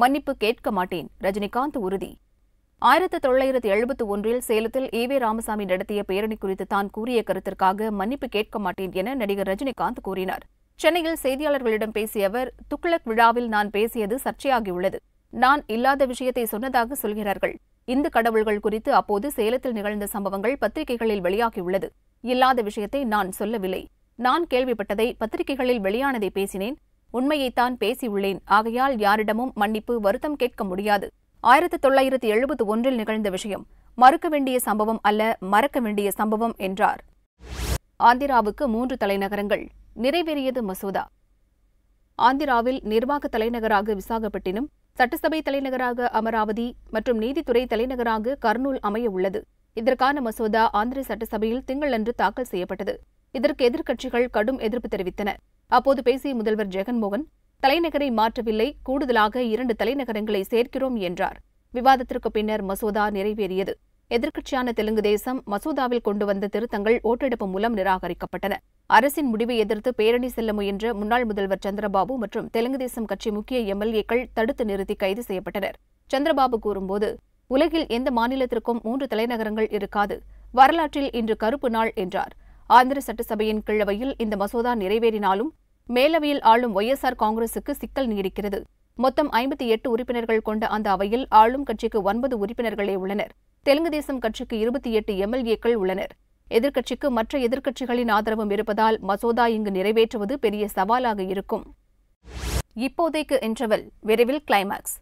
மன்னிப்பு கேட்க மாட்டேன் ரஜினிகாந்த் உறுதி ஆயிரத்தி தொள்ளாயிரத்தி எழுபத்தி ஒன்றில் சேலத்தில் ஏ வே ராமசாமி நடத்திய பேரணி குறித்து தான் கூறிய கருத்திற்காக மன்னிப்பு கேட்க மாட்டேன் என நடிகர் ரஜினிகாந்த் கூறினார் சென்னையில் செய்தியாளர்களிடம் பேசிய அவர் துக்ளக் விழாவில் நான் பேசியது சர்ச்சையாகியுள்ளது நான் இல்லாத விஷயத்தை சொன்னதாக சொல்கிறார்கள் இந்து கடவுள்கள் குறித்து அப்போது சேலத்தில் நிகழ்ந்த சம்பவங்கள் பத்திரிகைகளில் வெளியாகியுள்ளது இல்லாத விஷயத்தை நான் சொல்லவில்லை நான் கேள்விப்பட்டதை பத்திரிகைகளில் வெளியானதை பேசினேன் உண்மையைத்தான் பேசியுள்ளேன் ஆகையால் யாரிடமும் மன்னிப்பு வருத்தம் கேட்க முடியாது ஆயிரத்தி தொள்ளாயிரத்தி எழுபத்தி ஒன்றில் நிகழ்ந்த விஷயம் மறுக்க வேண்டிய சம்பவம் அல்ல மறக்க வேண்டிய சம்பவம் என்றார் ஆந்திராவுக்கு மூன்று தலைநகரங்கள் நிறைவேறியது மசோதா ஆந்திராவில் நிர்வாக தலைநகராக விசாகப்பட்டினம் சட்டசபை தலைநகராக அமராவதி மற்றும் நீதித்துறை தலைநகராக கர்னூல் அமைய உள்ளது இதற்கான மசோதா ஆந்திர சட்டசபையில் திங்களன்று தாக்கல் செய்யப்பட்டது இதற்கு எதிர்க்கட்சிகள் கடும் எதிர்ப்பு தெரிவித்தன அப்போது பேசிய முதல்வர் ஜெகன்மோகன் தலைநகரை மாற்றவில்லை கூடுதலாக இரண்டு தலைநகரங்களை சேர்க்கிறோம் என்றார் விவாதத்திற்கு பின்னர் மசோதா நிறைவேறியது எதிர்க்கட்சியான தெலுங்கு தேசம் மசோதாவில் கொண்டு வந்த திருத்தங்கள் ஓட்டெடுப்பு மூலம் நிராகரிக்கப்பட்டன அரசின் முடிவை எதிர்த்து பேரணி செல்ல முயன்ற முன்னாள் முதல்வர் சந்திரபாபு மற்றும் தெலுங்கு தேசம் கட்சி முக்கிய எம்எல்ஏக்கள் தடுத்து நிறுத்தி கைது செய்யப்பட்டனர் சந்திரபாபு கூறும்போது உலகில் எந்த மாநிலத்திற்கும் மூன்று தலைநகரங்கள் இருக்காது வரலாற்றில் இன்று கருப்பு நாள் என்றார் ஆந்திர சட்டசபையின் கிழவையில் இந்த மசோதா நிறைவேறினாலும் மேலவையில் ஆளும் ஒய்எஸ்ஆர் காங்கிரசுக்கு சிக்கல் நீடிக்கிறது மொத்தம் ஐம்பத்தி எட்டு உறுப்பினர்கள் கொண்ட அந்த அவையில் ஆளும் கட்சிக்கு ஒன்பது உறுப்பினர்களே உள்ளனர் தெலுங்கு தேசம் கட்சிக்கு இருபத்தி எட்டு எம்எல்ஏக்கள் உள்ளனர் எதிர்க்கட்சிக்கு மற்ற எதிர்க்கட்சிகளின் ஆதரவும் இருப்பதால் மசோதா இங்கு நிறைவேற்றுவது பெரிய சவாலாக இருக்கும் இப்போதைக்கு இன்டர்வல் விரைவில் கிளைமேக்ஸ்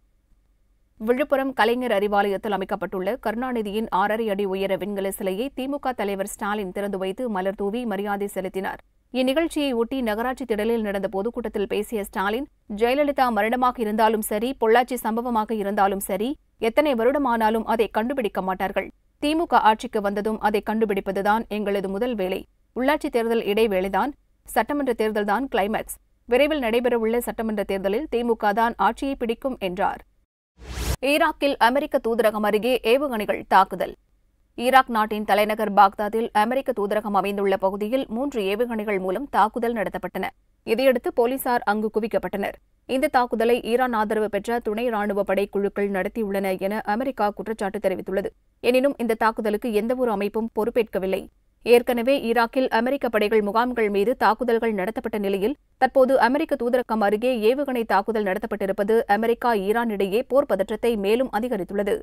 விழுப்புரம் கலைஞர் அறிவாலயத்தில் அமைக்கப்பட்டுள்ள கருணாநிதியின் ஆறரை அடி உயர விண்கல சிலையை திமுக தலைவர் ஸ்டாலின் திறந்து வைத்து மலர் தூவி மரியாதை செலுத்தினார் இந்நிகழ்ச்சியை ஒட்டி நகராட்சி திடலில் நடந்த பொதுக்கூட்டத்தில் பேசிய ஸ்டாலின் ஜெயலலிதா மரணமாக இருந்தாலும் சரி பொள்ளாச்சி சம்பவமாக இருந்தாலும் சரி எத்தனை வருடமானாலும் அதை கண்டுபிடிக்க மாட்டார்கள் திமுக ஆட்சிக்கு வந்ததும் அதை கண்டுபிடிப்பதுதான் எங்களது முதல் வேலை உள்ளாட்சி தேர்தல் இடைவேளைதான் சட்டமன்ற தேர்தல்தான் கிளைமேக்ஸ் விரைவில் நடைபெறவுள்ள சட்டமன்ற தேர்தலில் திமுக தான் ஆட்சியை பிடிக்கும் என்றார் ஈராக்கில் அமெரிக்க தூதரகம் அருகே ஏவுகணைகள் தாக்குதல் ஈராக் நாட்டின் தலைநகர் பாக்தாதில் அமெரிக்க தூதரகம் அமைந்துள்ள பகுதியில் மூன்று ஏவுகணைகள் மூலம் தாக்குதல் நடத்தப்பட்டன இதையடுத்து போலீசார் அங்கு குவிக்கப்பட்டனர் இந்த தாக்குதலை ஈரான் ஆதரவு பெற்ற துணை ராணுவ படை குழுக்கள் நடத்தியுள்ளன என அமெரிக்கா குற்றச்சாட்டு தெரிவித்துள்ளது எனினும் இந்த தாக்குதலுக்கு எந்தவொரு அமைப்பும் பொறுப்பேற்கவில்லை ஏற்கனவே ஈராக்கில் அமெரிக்க படைகள் முகாம்கள் மீது தாக்குதல்கள் நடத்தப்பட்ட நிலையில் தற்போது அமெரிக்க தூதரகம் அருகே ஏவுகணை தாக்குதல் நடத்தப்பட்டிருப்பது அமெரிக்கா ஈரான் இடையே போர் பதற்றத்தை மேலும் அதிகரித்துள்ளது